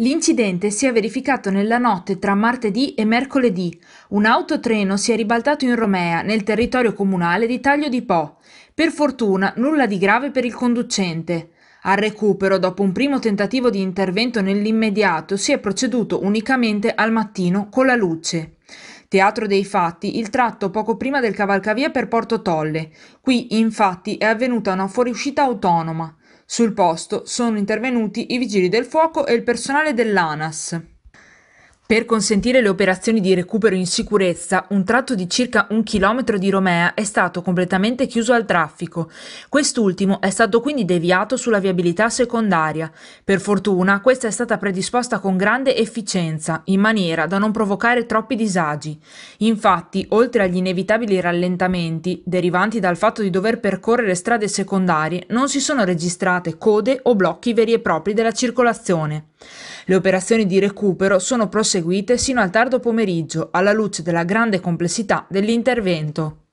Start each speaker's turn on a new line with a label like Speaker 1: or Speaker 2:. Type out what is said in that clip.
Speaker 1: L'incidente si è verificato nella notte tra martedì e mercoledì. Un autotreno si è ribaltato in Romea, nel territorio comunale di Taglio di Po. Per fortuna nulla di grave per il conducente. Al recupero, dopo un primo tentativo di intervento nell'immediato, si è proceduto unicamente al mattino con la luce. Teatro dei fatti, il tratto poco prima del cavalcavia per Porto Tolle. Qui, infatti, è avvenuta una fuoriuscita autonoma. Sul posto sono intervenuti i vigili del fuoco e il personale dell'ANAS. Per consentire le operazioni di recupero in sicurezza, un tratto di circa un chilometro di Romea è stato completamente chiuso al traffico. Quest'ultimo è stato quindi deviato sulla viabilità secondaria. Per fortuna, questa è stata predisposta con grande efficienza, in maniera da non provocare troppi disagi. Infatti, oltre agli inevitabili rallentamenti derivanti dal fatto di dover percorrere strade secondarie, non si sono registrate code o blocchi veri e propri della circolazione. Le operazioni di recupero sono proseguite sino al tardo pomeriggio alla luce della grande complessità dell'intervento.